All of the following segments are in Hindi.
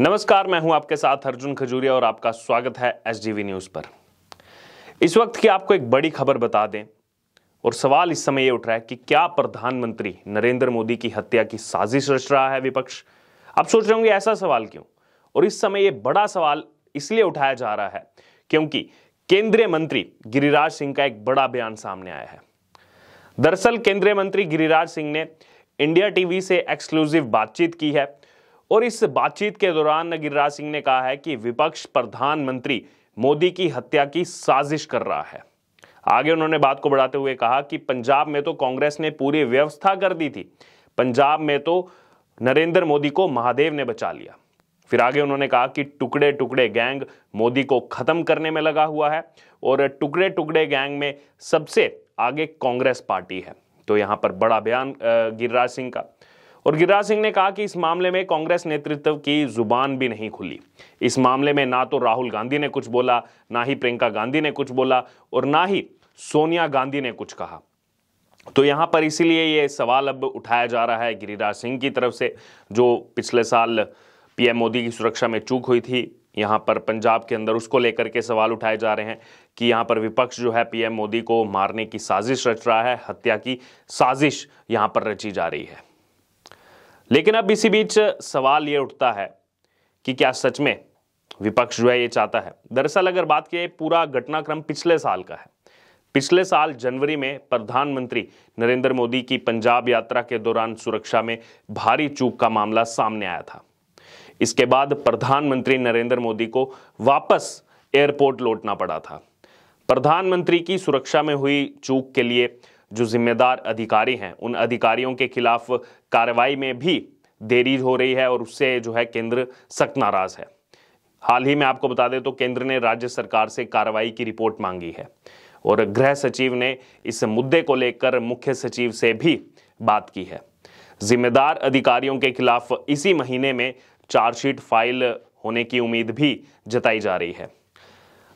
नमस्कार मैं हूं आपके साथ अर्जुन खजूरिया और आपका स्वागत है एस न्यूज़ पर इस वक्त की आपको एक बड़ी खबर बता दें और सवाल इस समय यह उठ रहा है कि क्या प्रधानमंत्री नरेंद्र मोदी की हत्या की साजिश रच रहा है विपक्ष आप सोच रहे होंगे ऐसा सवाल क्यों और इस समय यह बड़ा सवाल इसलिए उठाया जा रहा है क्योंकि केंद्रीय मंत्री गिरिराज सिंह का एक बड़ा बयान सामने आया है दरअसल केंद्रीय मंत्री गिरिराज सिंह ने इंडिया टीवी से एक्सक्लूसिव बातचीत की है और इस बातचीत के दौरान गिरिराज सिंह ने कहा है कि विपक्ष प्रधानमंत्री मोदी की हत्या की साजिश कर रहा है आगे उन्होंने बात को बढ़ाते हुए कहा कि पंजाब में तो कांग्रेस ने पूरी व्यवस्था कर दी थी पंजाब में तो नरेंद्र मोदी को महादेव ने बचा लिया फिर आगे उन्होंने कहा कि टुकड़े टुकड़े गैंग मोदी को खत्म करने में लगा हुआ है और टुकड़े टुकड़े गैंग में सबसे आगे कांग्रेस पार्टी है तो यहां पर बड़ा बयान गिरिराज सिंह का और गिरिराज सिंह ने कहा कि इस मामले में कांग्रेस नेतृत्व की जुबान भी नहीं खुली इस मामले में ना तो राहुल गांधी ने कुछ बोला ना ही प्रियंका गांधी ने कुछ बोला और ना ही सोनिया गांधी ने कुछ कहा तो यहां पर इसीलिए ये सवाल अब उठाया जा रहा है गिरिराज सिंह की तरफ से जो पिछले साल पीएम मोदी की सुरक्षा में चूक हुई थी यहां पर पंजाब के अंदर उसको लेकर के सवाल उठाए जा रहे हैं कि यहां पर विपक्ष जो है पीएम मोदी को मारने की साजिश रच रहा है हत्या की साजिश यहां पर रची जा रही है लेकिन अब इसी बीच सवाल ये उठता है कि क्या सच में विपक्ष जो है ये चाहता है दरअसल अगर बात की पूरा घटनाक्रम पिछले साल का है पिछले साल जनवरी में प्रधानमंत्री नरेंद्र मोदी की पंजाब यात्रा के दौरान सुरक्षा में भारी चूक का मामला सामने आया था इसके बाद प्रधानमंत्री नरेंद्र मोदी को वापस एयरपोर्ट लौटना पड़ा था प्रधानमंत्री की सुरक्षा में हुई चूक के लिए जो जिम्मेदार अधिकारी हैं उन अधिकारियों के खिलाफ कार्रवाई में भी देरी हो रही है और उससे जो है केंद्र सख्त नाराज है हाल ही में आपको बता दें तो केंद्र ने राज्य सरकार से कार्रवाई की रिपोर्ट मांगी है और गृह सचिव ने इस मुद्दे को लेकर मुख्य सचिव से भी बात की है जिम्मेदार अधिकारियों के खिलाफ इसी महीने में चार्जशीट फाइल होने की उम्मीद भी जताई जा रही है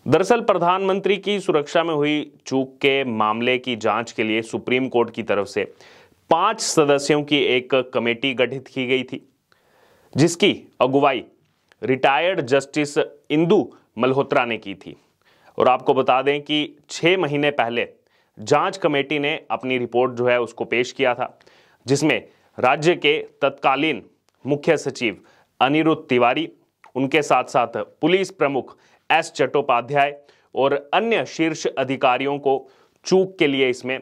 दरअसल प्रधानमंत्री की सुरक्षा में हुई चूक के मामले की जांच के लिए सुप्रीम कोर्ट की तरफ से पांच सदस्यों की एक कमेटी गठित की गई थी जिसकी अगुवाई रिटायर्ड जस्टिस इंदु मल्होत्रा ने की थी और आपको बता दें कि छह महीने पहले जांच कमेटी ने अपनी रिपोर्ट जो है उसको पेश किया था जिसमें राज्य के तत्कालीन मुख्य सचिव अनिरुद्ध तिवारी उनके साथ साथ पुलिस प्रमुख एस चट्टोपाध्याय और अन्य शीर्ष अधिकारियों को चूक के लिए इसमें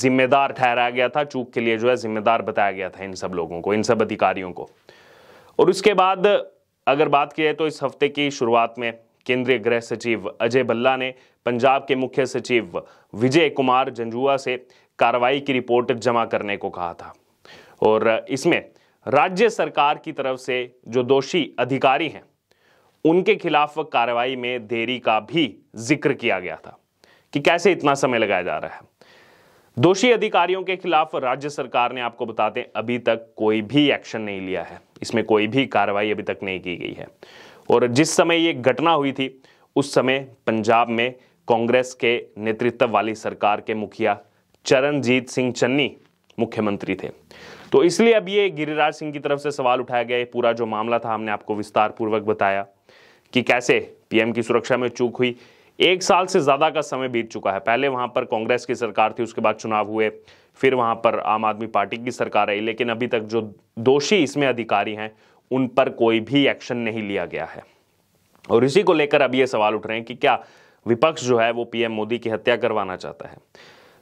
जिम्मेदार ठहराया गया था चूक के लिए जो है जिम्मेदार बताया गया था इन सब लोगों को इन सब अधिकारियों को और उसके बाद अगर बात की जाए तो इस हफ्ते की शुरुआत में केंद्रीय गृह सचिव अजय भल्ला ने पंजाब के मुख्य सचिव विजय कुमार जंजुआ से कार्रवाई की रिपोर्ट जमा करने को कहा था और इसमें राज्य सरकार की तरफ से जो दोषी अधिकारी हैं उनके खिलाफ कार्रवाई में देरी का भी जिक्र किया गया था कि कैसे इतना समय लगाया जा रहा है दोषी अधिकारियों के खिलाफ राज्य सरकार ने आपको बताते अभी तक कोई भी एक्शन नहीं लिया है इसमें कोई भी कार्रवाई अभी तक नहीं की गई है और जिस समय यह घटना हुई थी उस समय पंजाब में कांग्रेस के नेतृत्व वाली सरकार के मुखिया चरणजीत सिंह चन्नी मुख्यमंत्री थे तो इसलिए अब ये गिरिराज सिंह की तरफ से सवाल उठाया गया पूरा जो मामला था हमने आपको विस्तार पूर्वक बताया कि कैसे पीएम की सुरक्षा में चूक हुई एक साल से ज़्यादा का समय बीत चुका है पहले वहां पर कांग्रेस की सरकार थी उसके बाद चुनाव हुए फिर वहां पर आम आदमी पार्टी की सरकार आई लेकिन अभी तक जो दोषी इसमें अधिकारी हैं उन पर कोई भी एक्शन नहीं लिया गया है और इसी को लेकर अब ये सवाल उठ रहे हैं कि क्या विपक्ष जो है वो पीएम मोदी की हत्या करवाना चाहता है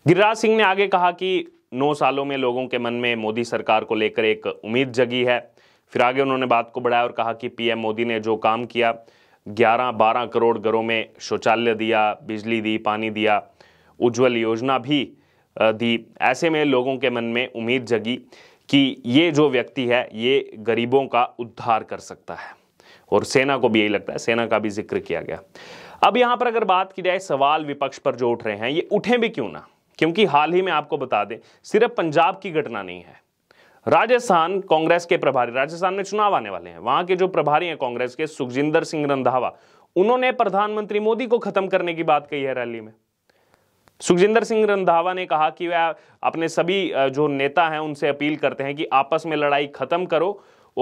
गिरिराज सिंह ने आगे कहा कि नौ सालों में लोगों के मन में मोदी सरकार को लेकर एक उम्मीद जगी है फिर आगे उन्होंने बात को बढ़ाया और कहा कि पीएम मोदी ने जो काम किया 11-12 करोड़ घरों में शौचालय दिया बिजली दी पानी दिया उज्ज्वल योजना भी दी ऐसे में लोगों के मन में उम्मीद जगी कि ये जो व्यक्ति है ये गरीबों का उद्धार कर सकता है और सेना को भी यही लगता है सेना का भी जिक्र किया गया अब यहाँ पर अगर बात की जाए सवाल विपक्ष पर जो उठ रहे हैं ये उठे भी क्यों ना क्योंकि हाल ही में आपको बता दें सिर्फ पंजाब की घटना नहीं है राजस्थान कांग्रेस के प्रभारी राजस्थान में चुनाव आने वाले हैं वहां के जो प्रभारी हैं कांग्रेस के सुखजिंदर सिंह रंधावा उन्होंने प्रधानमंत्री मोदी को खत्म करने की बात कही है रैली में सुखजिंदर सिंह रंधावा ने कहा कि वह अपने सभी जो नेता हैं उनसे अपील करते हैं कि आपस में लड़ाई खत्म करो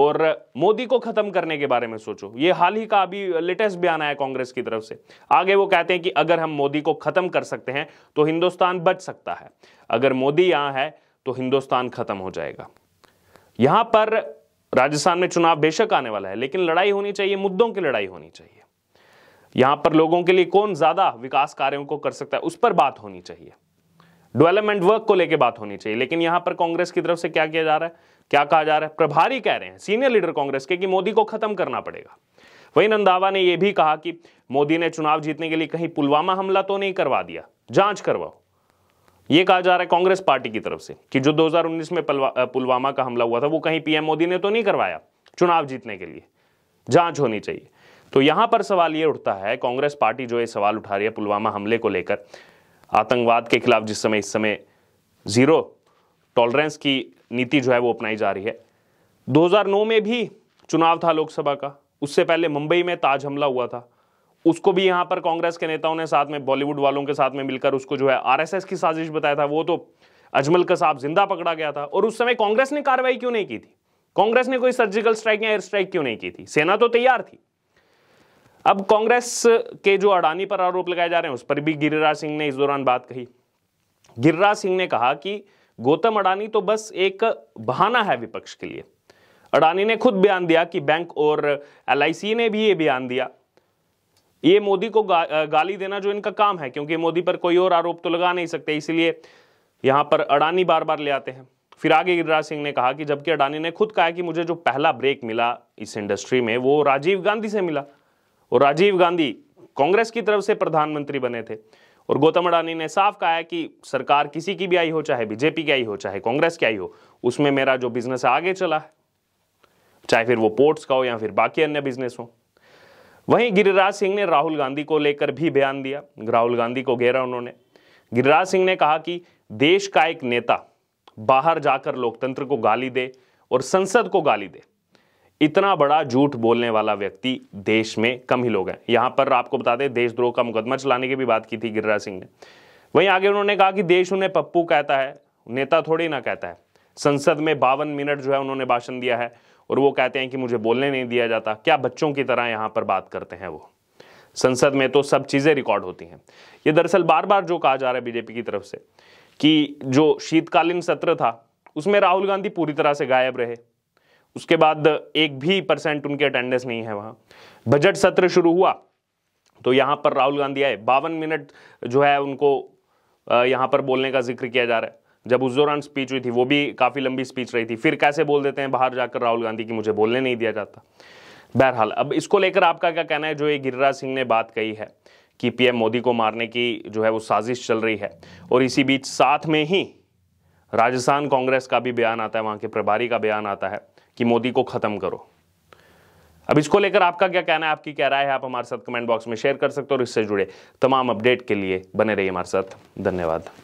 और मोदी को खत्म करने के बारे में सोचो ये हाल ही का अभी लेटेस्ट बयान आया कांग्रेस की तरफ से आगे वो कहते हैं कि अगर हम मोदी को खत्म कर सकते हैं तो हिंदुस्तान बच सकता है अगर मोदी यहां है तो हिंदुस्तान खत्म हो जाएगा यहां पर राजस्थान में चुनाव बेशक आने वाला है लेकिन लड़ाई होनी चाहिए मुद्दों की लड़ाई होनी चाहिए यहां पर लोगों के लिए कौन ज्यादा विकास कार्यों को कर सकता है उस पर बात होनी चाहिए डेवलपमेंट वर्क को लेकर बात होनी चाहिए लेकिन यहां पर कांग्रेस की तरफ से क्या किया जा रहा है क्या कहा जा रहा है प्रभारी कह रहे हैं सीनियर लीडर कांग्रेस के कि मोदी को खत्म करना पड़ेगा वहीं नंदावा ने यह भी कहा कि मोदी ने चुनाव जीतने के लिए कहीं पुलवामा हमला तो नहीं करवा दिया जांच करवाओ ये कहा जा रहा है कांग्रेस पार्टी की तरफ से कि जो 2019 में पुलवामा का हमला हुआ था वो कहीं पीएम मोदी ने तो नहीं करवाया चुनाव जीतने के लिए जांच होनी चाहिए तो यहां पर सवाल यह उठता है कांग्रेस पार्टी जो ये सवाल उठा रही है पुलवामा हमले को लेकर आतंकवाद के खिलाफ जिस समय इस समय ज़ीरो टॉलरेंस की नीति जो है वो अपनाई जा रही है 2009 में भी चुनाव था लोकसभा का उससे पहले मुंबई में ताज हमला हुआ था उसको भी यहां पर कांग्रेस के नेताओं ने साथ में बॉलीवुड वालों के साथ में मिलकर उसको जो है आरएसएस की साजिश बताया था वो तो अजमल का साहब जिंदा पकड़ा गया था और उस समय कांग्रेस ने कार्रवाई क्यों नहीं की थी कांग्रेस ने कोई सर्जिकल स्ट्राइक या एयर स्ट्राइक क्यों नहीं की थी सेना तो तैयार थी अब कांग्रेस के जो अडानी पर आरोप लगाए जा रहे हैं उस पर भी गिरिराज सिंह ने इस दौरान बात कही गिरिराज सिंह ने कहा कि गौतम अडानी तो बस एक बहाना है विपक्ष के लिए अडानी ने खुद बयान दिया कि बैंक और एल ने भी ये बयान दिया ये मोदी को गा, गाली देना जो इनका काम है क्योंकि मोदी पर कोई और आरोप तो लगा नहीं सकते इसलिए यहां पर अडानी बार बार ले आते हैं फिर आगे गिरिराज सिंह ने कहा कि जबकि अडानी ने खुद कहा कि मुझे जो पहला ब्रेक मिला इस इंडस्ट्री में वो राजीव गांधी से मिला और राजीव गांधी कांग्रेस की तरफ से प्रधानमंत्री बने थे और गौतम अडानी ने साफ कहा है कि सरकार किसी की भी आई हो चाहे बीजेपी की आई हो चाहे कांग्रेस की आई हो उसमें मेरा जो बिजनेस है आगे चला है चाहे फिर वो पोर्ट्स का हो या फिर बाकी अन्य बिजनेस हो वहीं गिरिराज सिंह ने राहुल गांधी को लेकर भी बयान दिया राहुल गांधी को घेरा उन्होंने गिरिराज सिंह ने कहा कि देश का एक नेता बाहर जाकर लोकतंत्र को गाली दे और संसद को गाली दे इतना बड़ा झूठ बोलने वाला व्यक्ति देश में कम ही लोग हैं यहां पर आपको बता दें देशद्रोह का मुकदमा चलाने की भी बात की थी गिरिराज सिंह ने वहीं आगे उन्होंने कहा कि देश उन्हें पप्पू कहता है नेता थोड़ी ना कहता है संसद में बावन मिनट जो है उन्होंने भाषण दिया है और वो कहते हैं कि मुझे बोलने नहीं दिया जाता क्या बच्चों की तरह यहां पर बात करते हैं वो संसद में तो सब चीज़ें रिकॉर्ड होती हैं ये दरअसल बार बार जो कहा जा रहा है बीजेपी की तरफ से कि जो शीतकालीन सत्र था उसमें राहुल गांधी पूरी तरह से गायब रहे उसके बाद एक भी परसेंट उनके अटेंडेंस नहीं है वहां बजट सत्र शुरू हुआ तो यहां पर राहुल गांधी आए बावन मिनट जो है उनको यहां पर बोलने का जिक्र किया जा रहा है जब उस दौरान स्पीच हुई थी वो भी काफ़ी लंबी स्पीच रही थी फिर कैसे बोल देते हैं बाहर जाकर राहुल गांधी की मुझे बोलने नहीं दिया जाता बहरहाल अब इसको लेकर आपका क्या कहना है जो ये गिरिराज सिंह ने बात कही है कि पीएम मोदी को मारने की जो है वो साजिश चल रही है और इसी बीच साथ में ही राजस्थान कांग्रेस का भी बयान आता है वहां के प्रभारी का बयान आता है कि मोदी को ख़त्म करो अब इसको लेकर आपका क्या कहना है आपकी क्या राय है आप हमारे साथ कमेंट बॉक्स में शेयर कर सकते हो और इससे जुड़े तमाम अपडेट के लिए बने रहिए हमारे साथ धन्यवाद